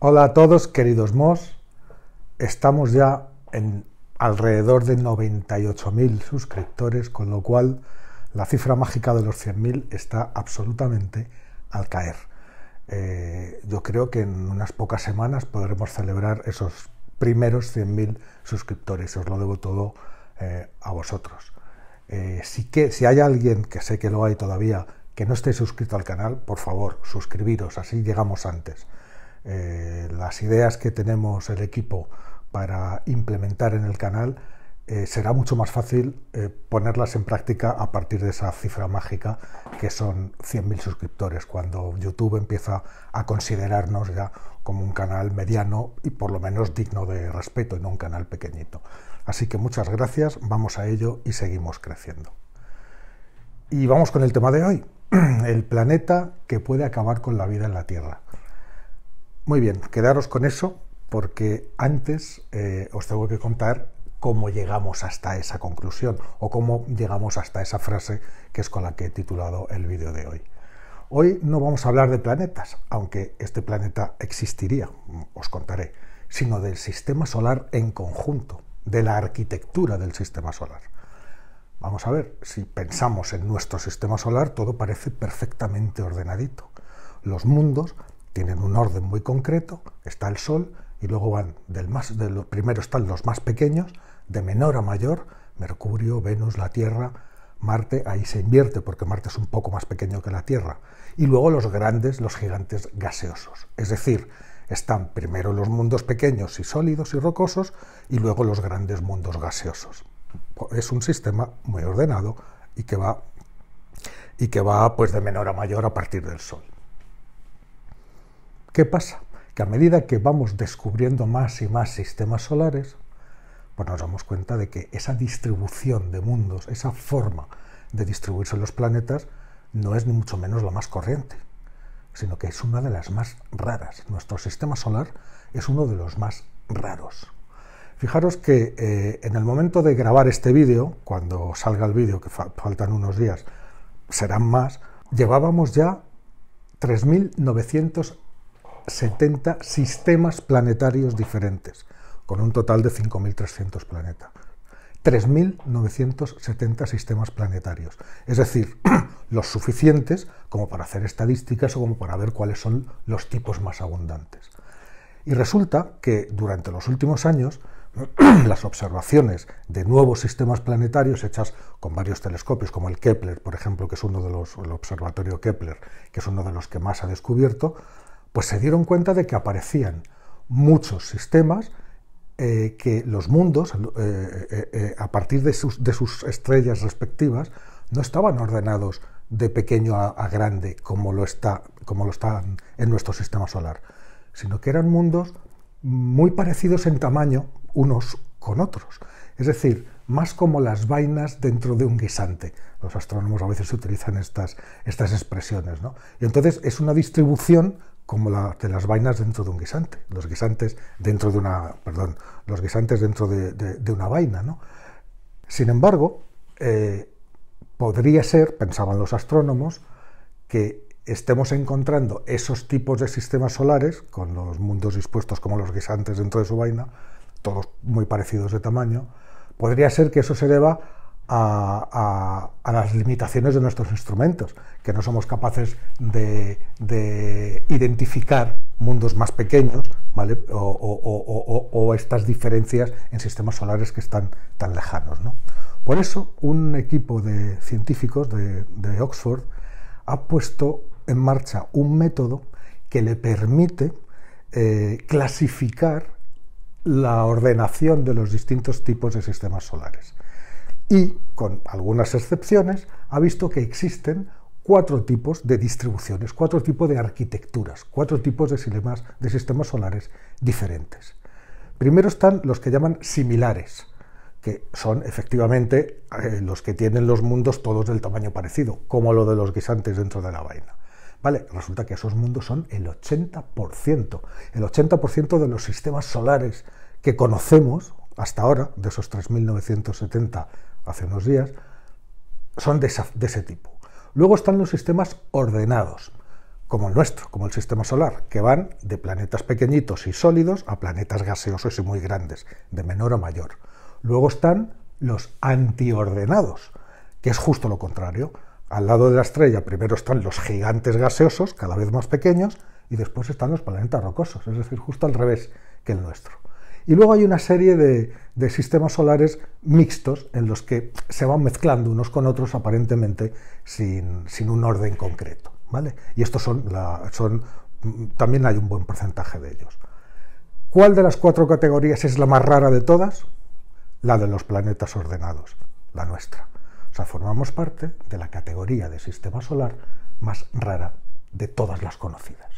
Hola a todos, queridos MOS. Estamos ya en alrededor de 98.000 suscriptores, con lo cual la cifra mágica de los 100.000 está absolutamente al caer. Eh, yo creo que en unas pocas semanas podremos celebrar esos primeros 100.000 suscriptores. Os lo debo todo eh, a vosotros. Eh, que, si hay alguien, que sé que lo hay todavía, que no esté suscrito al canal, por favor, suscribiros, así llegamos antes. Eh, las ideas que tenemos el equipo para implementar en el canal, eh, será mucho más fácil eh, ponerlas en práctica a partir de esa cifra mágica que son 100.000 suscriptores, cuando YouTube empieza a considerarnos ya como un canal mediano y por lo menos digno de respeto y no un canal pequeñito. Así que muchas gracias, vamos a ello y seguimos creciendo. Y vamos con el tema de hoy, el planeta que puede acabar con la vida en la Tierra. Muy bien, quedaros con eso porque antes eh, os tengo que contar cómo llegamos hasta esa conclusión o cómo llegamos hasta esa frase que es con la que he titulado el vídeo de hoy. Hoy no vamos a hablar de planetas, aunque este planeta existiría, os contaré, sino del sistema solar en conjunto, de la arquitectura del sistema solar. Vamos a ver, si pensamos en nuestro sistema solar, todo parece perfectamente ordenadito. Los mundos tienen un orden muy concreto, está el Sol, y luego van del más, de los, primero están los más pequeños, de menor a mayor, Mercurio, Venus, la Tierra, Marte, ahí se invierte porque Marte es un poco más pequeño que la Tierra, y luego los grandes, los gigantes gaseosos, es decir, están primero los mundos pequeños y sólidos y rocosos, y luego los grandes mundos gaseosos. Es un sistema muy ordenado y que va, y que va pues, de menor a mayor a partir del Sol. ¿Qué pasa? Que a medida que vamos descubriendo más y más sistemas solares, pues nos damos cuenta de que esa distribución de mundos, esa forma de distribuirse los planetas, no es ni mucho menos la más corriente, sino que es una de las más raras. Nuestro sistema solar es uno de los más raros. Fijaros que eh, en el momento de grabar este vídeo, cuando salga el vídeo, que faltan unos días, serán más, llevábamos ya 3.900 70 sistemas planetarios diferentes, con un total de 5.300 planetas. 3.970 sistemas planetarios, es decir, los suficientes como para hacer estadísticas o como para ver cuáles son los tipos más abundantes. Y resulta que durante los últimos años las observaciones de nuevos sistemas planetarios hechas con varios telescopios, como el Kepler, por ejemplo, que es uno de los, el observatorio Kepler, que es uno de los que más ha descubierto, pues se dieron cuenta de que aparecían muchos sistemas eh, que los mundos, eh, eh, a partir de sus, estrellas respectivas, no estaban ordenados de pequeño a, grande como lo, está, como lo están en nuestro sistema solar, sino que eran mundos muy parecidos en tamaño unos con otros. Es decir, más como las vainas dentro de un guisante. Los astrónomos a veces utilizan estas, estas expresiones. ¿no? Y entonces es una distribución como la, de las vainas dentro de un guisante, los guisantes dentro de una, perdón, los guisantes dentro de, una vaina, ¿no? Sin embargo, eh, podría ser, pensaban los astrónomos, que estemos encontrando esos tipos de sistemas solares, con los mundos dispuestos como los guisantes dentro de su vaina, todos muy parecidos de tamaño, podría ser que eso se deba a, las limitaciones de nuestros instrumentos, que no somos capaces de, identificar mundos más pequeños o, estas diferencias en sistemas solares que están tan lejanos. Por eso, un equipo de científicos de, Oxford ha puesto en marcha un método que le permite eh, clasificar la ordenación de los distintos tipos de sistemas solares y, con algunas excepciones, ha visto que existen cuatro tipos de distribuciones, cuatro tipos de arquitecturas, cuatro tipos de sistemas, de sistemas solares diferentes. Primero están los que llaman similares, que son efectivamente eh, los que tienen los mundos todos del tamaño parecido, como lo de los guisantes dentro de la vaina. Vale, resulta que esos mundos son el 80%, el 80% de los sistemas solares que conocemos hasta ahora, de esos 3.970 hace unos días, son de, ese tipo. Luego están los sistemas ordenados, como el nuestro, como el sistema solar, que van de planetas pequeñitos y sólidos a planetas gaseosos y muy grandes, de menor a mayor. Luego están los antiordenados, que es justo lo contrario. Al lado de la estrella primero están los gigantes gaseosos, cada vez más pequeños, y después están los planetas rocosos, es decir, justo al revés que el nuestro. Y luego hay una serie de, sistemas solares mixtos en los que se van mezclando unos con otros aparentemente sin, un orden concreto. ¿vale? Y estos son, son, mm, también hay un buen porcentaje de ellos. ¿Cuál de las cuatro categorías es la más rara de todas? La de los planetas ordenados, la nuestra. O sea, formamos parte de la categoría de sistema solar más rara de todas las conocidas.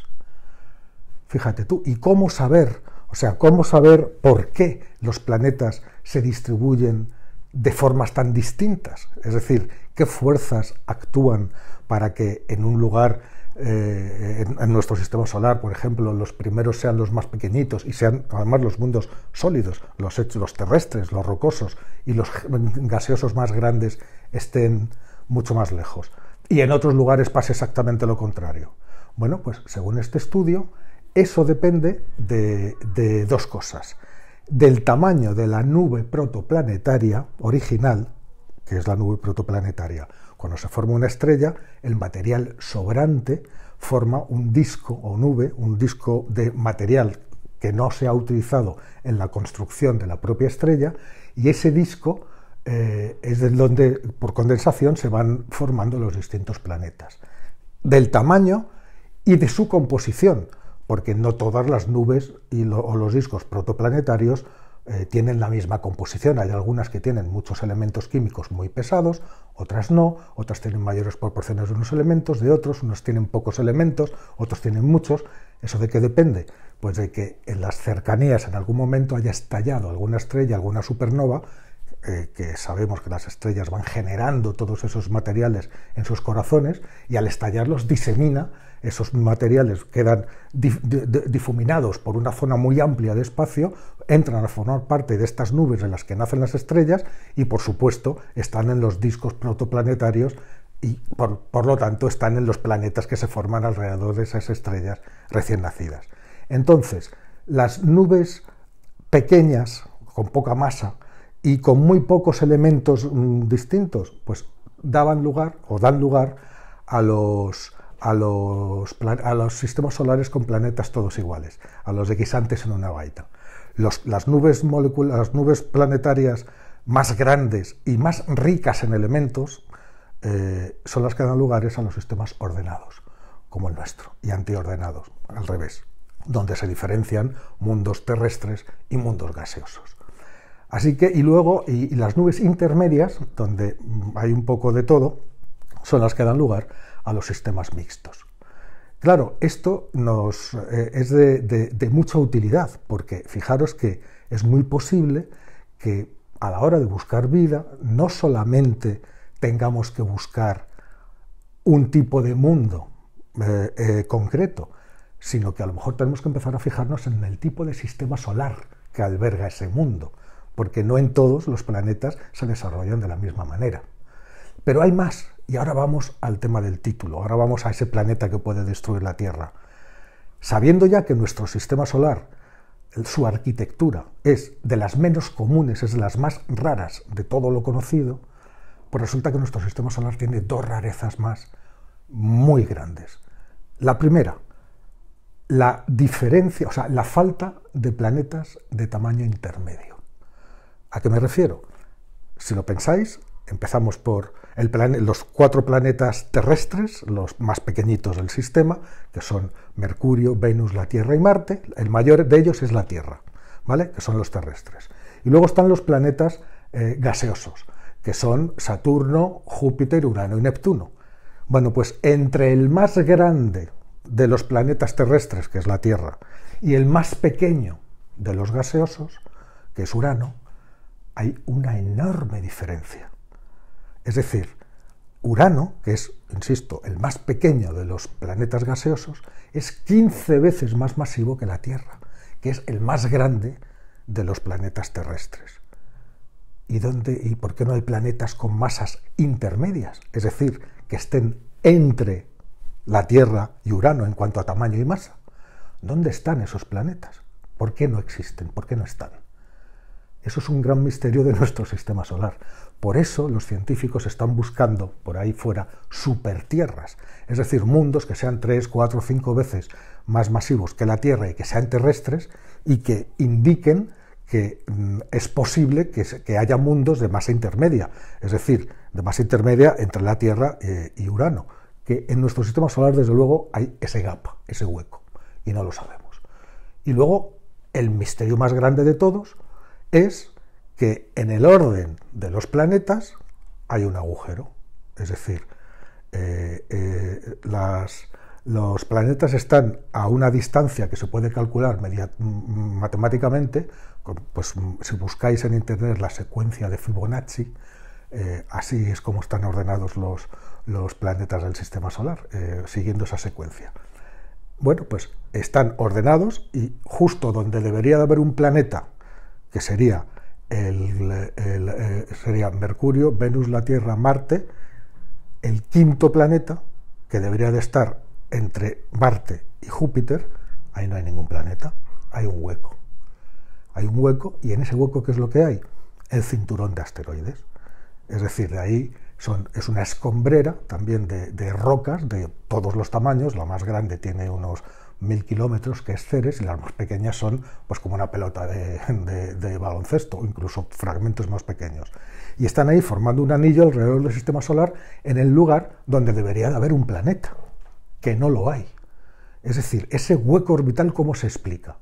Fíjate tú, ¿y cómo saber o sea, cómo saber por qué los planetas se distribuyen de formas tan distintas. Es decir, qué fuerzas actúan para que en un lugar, eh, en, nuestro sistema solar, por ejemplo, los primeros sean los más pequeñitos y sean además los mundos sólidos, los, los terrestres, los rocosos y los gaseosos más grandes estén mucho más lejos. Y en otros lugares pasa exactamente lo contrario. Bueno, pues según este estudio, eso depende de, dos cosas. Del tamaño de la nube protoplanetaria original, que es la nube protoplanetaria. Cuando se forma una estrella, el material sobrante forma un disco o nube, un disco de material que no se ha utilizado en la construcción de la propia estrella, y ese disco eh, es del donde por condensación se van formando los distintos planetas. Del tamaño y de su composición, porque no todas las nubes y o los discos protoplanetarios eh, tienen la misma composición. Hay algunas que tienen muchos elementos químicos muy pesados, otras no, otras tienen mayores proporciones de unos elementos, de otros, unos tienen pocos elementos, otros tienen muchos. ¿Eso de qué depende? Pues de que en las cercanías en algún momento haya estallado alguna estrella, alguna supernova, eh, que sabemos que las estrellas van generando todos esos materiales en sus corazones y al estallarlos disemina esos materiales quedan difuminados por una zona muy amplia de espacio, entran a formar parte de estas nubes en las que nacen las estrellas y por supuesto están en los discos protoplanetarios y por, lo tanto están en los planetas que se forman alrededor de esas estrellas recién nacidas. Entonces, las nubes pequeñas, con poca masa y con muy pocos elementos mm, distintos, pues daban lugar o dan lugar a los a los, sistemas solares con planetas todos iguales, a los de guisantes en una gaita. las, nubes nubes planetarias más grandes y más ricas en elementos eh, son las que dan lugares a los sistemas ordenados, como el nuestro, y antiordenados, al revés, donde se diferencian mundos terrestres y mundos gaseosos. Así que, y luego, y las nubes intermedias, donde hay un poco de todo, son las que dan lugar a los sistemas mixtos. Claro, esto nos, eh, es de, mucha utilidad, porque fijaros que es muy posible que a la hora de buscar vida no solamente tengamos que buscar un tipo de mundo eh, eh, concreto, sino que a lo mejor tenemos que empezar a fijarnos en el tipo de sistema solar que alberga ese mundo, porque no en todos los planetas se desarrollan de la misma manera. Pero hay más, y ahora vamos al tema del título, ahora vamos a ese planeta que puede destruir la Tierra. Sabiendo ya que nuestro sistema solar, su arquitectura, es de las menos comunes, es de las más raras de todo lo conocido, pues resulta que nuestro sistema solar tiene dos rarezas más muy grandes. La primera, la diferencia, o sea, la falta de planetas de tamaño intermedio. ¿A qué me refiero? Si lo pensáis, empezamos por el los cuatro planetas terrestres, los más pequeñitos del sistema, que son Mercurio, Venus, la Tierra y Marte. El mayor de ellos es la Tierra, ¿vale? que son los terrestres. Y luego están los planetas eh, gaseosos, que son Saturno, Júpiter, Urano y Neptuno. Bueno, pues entre el más grande de los planetas terrestres, que es la Tierra, y el más pequeño de los gaseosos, que es Urano, hay una enorme diferencia. Es decir, Urano, que es, insisto, el más pequeño de los planetas gaseosos, es 15 veces más masivo que la Tierra, que es el más grande de los planetas terrestres. ¿Y, dónde, ¿Y por qué no hay planetas con masas intermedias? Es decir, que estén entre la Tierra y Urano en cuanto a tamaño y masa. ¿Dónde están esos planetas? ¿Por qué no existen? ¿Por qué no están? Eso es un gran misterio de nuestro sistema solar. Por eso los científicos están buscando por ahí fuera supertierras, es decir, mundos que sean tres, cuatro, cinco veces más masivos que la Tierra y que sean terrestres y que indiquen que mm, es posible que, haya mundos de masa intermedia, es decir, de masa intermedia entre la Tierra eh, y Urano, que en nuestro sistema solar desde luego hay ese gap, ese hueco, y no lo sabemos. Y luego, el misterio más grande de todos es que en el orden de los planetas hay un agujero. Es decir, eh, eh, los planetas están a una distancia que se puede calcular matemáticamente. Pues si buscáis en internet la secuencia de Fibonacci, eh, así es como están ordenados los, los planetas del sistema solar, siguiendo esa secuencia. Bueno, pues están ordenados y justo donde debería de haber un planeta, que sería el, eh, sería Mercurio, Venus, la Tierra, Marte, el quinto planeta, que debería de estar entre Marte y Júpiter, ahí no hay ningún planeta, hay un hueco. Hay un hueco y en ese hueco ¿qué es lo que hay? El cinturón de asteroides. Es decir, de ahí son, es una escombrera también de, de rocas de todos los tamaños, la más grande tiene unos mil kilómetros, que es Ceres, y las más pequeñas son pues como una pelota de, baloncesto, incluso fragmentos más pequeños. Y están ahí formando un anillo alrededor del sistema solar en el lugar donde debería haber un planeta, que no lo hay. Es decir, ese hueco orbital, ¿cómo se explica?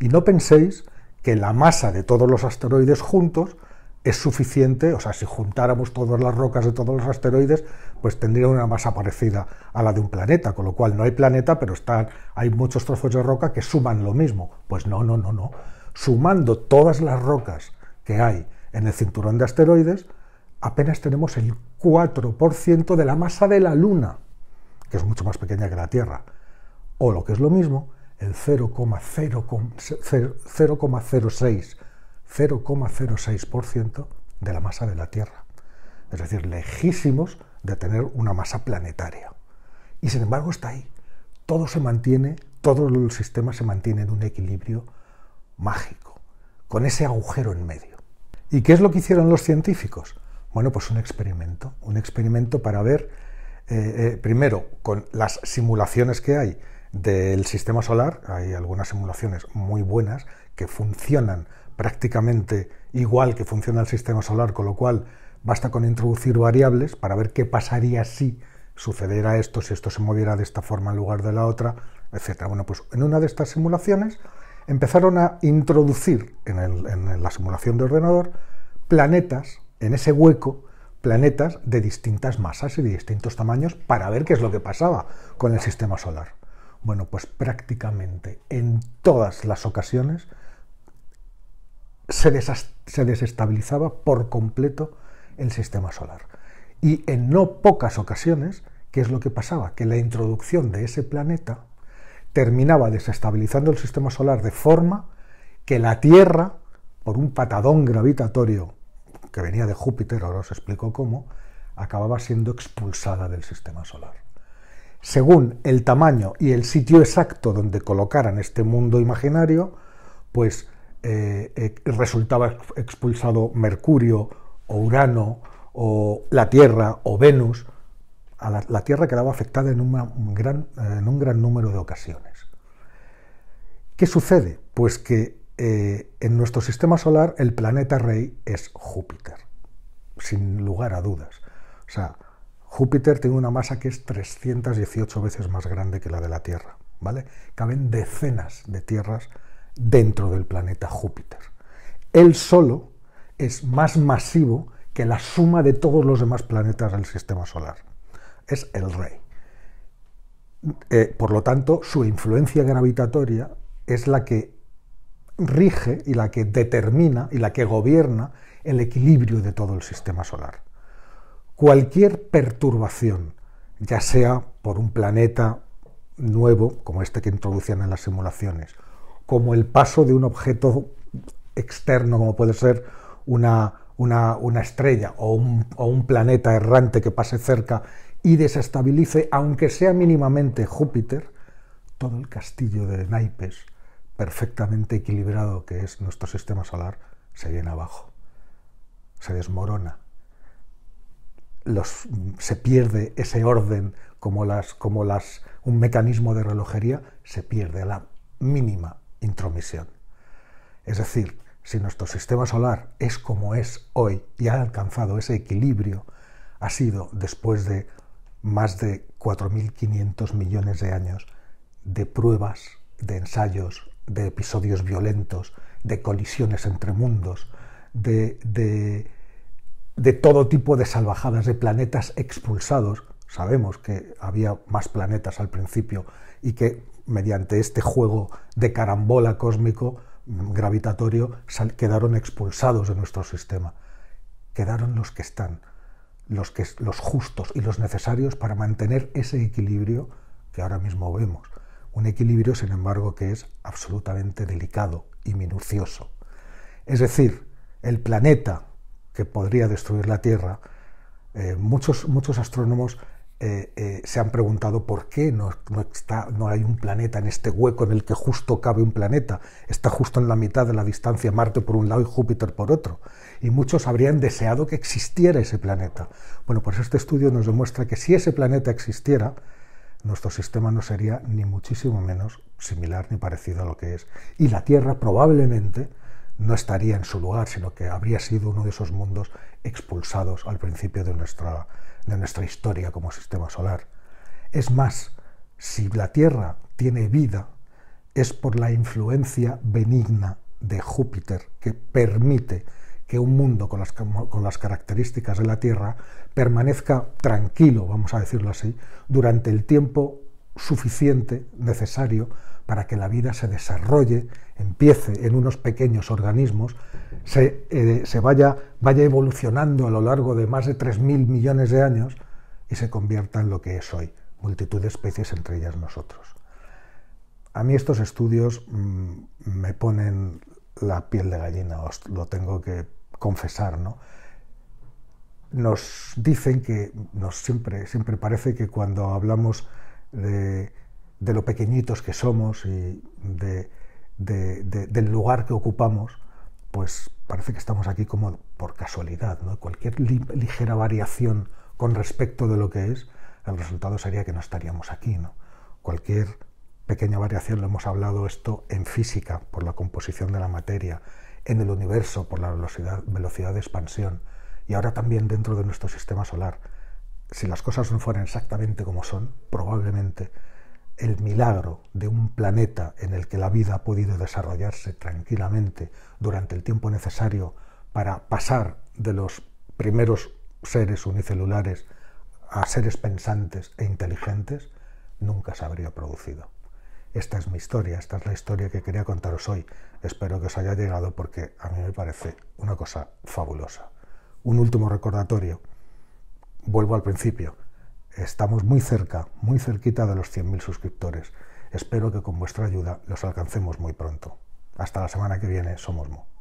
Y no penséis que la masa de todos los asteroides juntos es suficiente, o sea, si juntáramos todas las rocas de todos los asteroides, pues tendría una masa parecida a la de un planeta, con lo cual no hay planeta, pero están, hay muchos trozos de roca que suman lo mismo. Pues no, no, no, no. Sumando todas las rocas que hay en el cinturón de asteroides, apenas tenemos el 4% de la masa de la Luna, que es mucho más pequeña que la Tierra. O lo que es lo mismo, el 0,06 0,06% de la masa de la Tierra. Es decir, lejísimos de tener una masa planetaria. Y sin embargo está ahí. Todo se mantiene, todo el sistema se mantiene en un equilibrio mágico, con ese agujero en medio. ¿Y qué es lo que hicieron los científicos? Bueno, pues un experimento, un experimento para ver, eh, eh, primero, con las simulaciones que hay del sistema solar, hay algunas simulaciones muy buenas que funcionan prácticamente igual que funciona el sistema solar, con lo cual basta con introducir variables para ver qué pasaría si sucediera esto, si esto se moviera de esta forma en lugar de la otra, etc. Bueno, pues en una de estas simulaciones empezaron a introducir en, en la simulación de ordenador planetas, en ese hueco, planetas de distintas masas y de distintos tamaños para ver qué es lo que pasaba con el sistema solar. Bueno, pues prácticamente en todas las ocasiones se, desestabilizaba por completo el sistema solar. Y en no pocas ocasiones, ¿qué es lo que pasaba? Que la introducción de ese planeta terminaba desestabilizando el sistema solar de forma que la Tierra, por un patadón gravitatorio que venía de Júpiter, ahora os explico cómo, acababa siendo expulsada del sistema solar. Según el tamaño y el sitio exacto donde colocaran este mundo imaginario, pues eh, resultaba expulsado Mercurio o Urano o la Tierra o Venus, la, Tierra quedaba afectada en, un gran, número de ocasiones. ¿Qué sucede? Pues que eh, en nuestro sistema solar el planeta rey es Júpiter, sin lugar a dudas. O sea, Júpiter tiene una masa que es 318 veces más grande que la de la Tierra, ¿vale? Caben decenas de tierras dentro del planeta Júpiter. Él solo es más masivo que la suma de todos los demás planetas del sistema solar. Es el rey. Eh, por lo tanto, su influencia gravitatoria es la que rige y la que determina y la que gobierna el equilibrio de todo el sistema solar. Cualquier perturbación, ya sea por un planeta nuevo, como este que introducían en las simulaciones, como el paso de un objeto externo, como puede ser una, estrella o un, planeta errante que pase cerca y desestabilice, aunque sea mínimamente Júpiter, todo el castillo de naipes perfectamente equilibrado que es nuestro sistema solar se viene abajo, se desmorona, se pierde ese orden como, como las, un mecanismo de relojería, se pierde a la mínima intromisión. Es decir, si nuestro sistema solar es como es hoy y ha alcanzado ese equilibrio, ha sido después de más de 4.500 millones de años de pruebas, de ensayos, de episodios violentos, de colisiones entre mundos, de, de todo tipo de salvajadas, de planetas expulsados. Sabemos que había más planetas al principio y que mediante este juego de carambola cósmico gravitatorio, quedaron expulsados de nuestro sistema. Quedaron los que están, los, que, los justos y los necesarios para mantener ese equilibrio que ahora mismo vemos. Un equilibrio, sin embargo, que es absolutamente delicado y minucioso. Es decir, el planeta que podría destruir la Tierra, eh, muchos, muchos astrónomos eh, eh, se han preguntado por qué está, no hay un planeta en este hueco en el que justo cabe un planeta. Está justo en la mitad de la distancia Marte por un lado y Júpiter por otro. Y muchos habrían deseado que existiera ese planeta. Bueno, pues este estudio nos demuestra que si ese planeta existiera, nuestro sistema no sería ni muchísimo menos similar ni parecido a lo que es. Y la Tierra probablemente no estaría en su lugar, sino que habría sido uno de esos mundos expulsados al principio de nuestra, de nuestra historia como sistema solar. Es más, si la Tierra tiene vida, es por la influencia benigna de Júpiter que permite que un mundo con las, con las, características de la Tierra permanezca tranquilo, vamos a decirlo así, durante el tiempo suficiente, necesario, para que la vida se desarrolle, empiece en unos pequeños organismos, se, eh, vaya, vaya evolucionando a lo largo de más de 3.000 millones de años y se convierta en lo que es hoy, multitud de especies, entre ellas nosotros. A mí estos estudios mm, me ponen la piel de gallina, os lo tengo que confesar, ¿no? Nos dicen que, nos siempre, siempre parece que cuando hablamos de, de lo pequeñitos que somos y del lugar que ocupamos, pues parece que estamos aquí como por casualidad. ¿no? Cualquier ligera variación con respecto de lo que es, el resultado sería que no estaríamos aquí. Cualquier pequeña variación, lo hemos hablado esto en física, por la composición de la materia, en el universo, por la velocidad, velocidad de expansión, y ahora también dentro de nuestro sistema solar si las cosas no fueran exactamente como son, probablemente el milagro de un planeta en el que la vida ha podido desarrollarse tranquilamente durante el tiempo necesario para pasar de los primeros seres unicelulares a seres pensantes e inteligentes, nunca se habría producido. Esta es mi historia, esta es la historia que quería contaros hoy. Espero que os haya llegado porque a mí me parece una cosa fabulosa. Un último recordatorio vuelvo al principio, estamos muy cerca, muy cerquita de los 100.000 suscriptores. Espero que con vuestra ayuda los alcancemos muy pronto. Hasta la semana que viene, somos Mo.